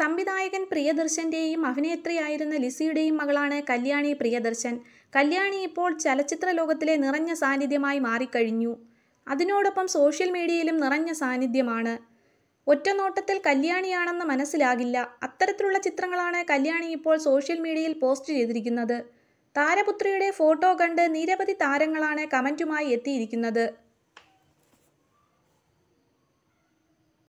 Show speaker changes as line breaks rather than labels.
സംവിധായകൻ പ്രിയദർശൻ്റെയും അഭിനേത്രിയായിരുന്ന ലിസിയുടെയും മകളാണ് കല്യാണി പ്രിയദർശൻ കല്യാണി ഇപ്പോൾ ചലച്ചിത്ര ലോകത്തിലെ നിറഞ്ഞ സാന്നിധ്യമായി മാറിക്കഴിഞ്ഞു അതിനോടൊപ്പം സോഷ്യൽ മീഡിയയിലും നിറഞ്ഞ സാന്നിധ്യമാണ് ഒറ്റ നോട്ടത്തിൽ കല്യാണിയാണെന്ന് മനസ്സിലാകില്ല അത്തരത്തിലുള്ള ചിത്രങ്ങളാണ് കല്യാണി ഇപ്പോൾ സോഷ്യൽ മീഡിയയിൽ പോസ്റ്റ് ചെയ്തിരിക്കുന്നത് താരപുത്രിയുടെ ഫോട്ടോ കണ്ട് നിരവധി താരങ്ങളാണ് കമൻറ്റുമായി എത്തിയിരിക്കുന്നത്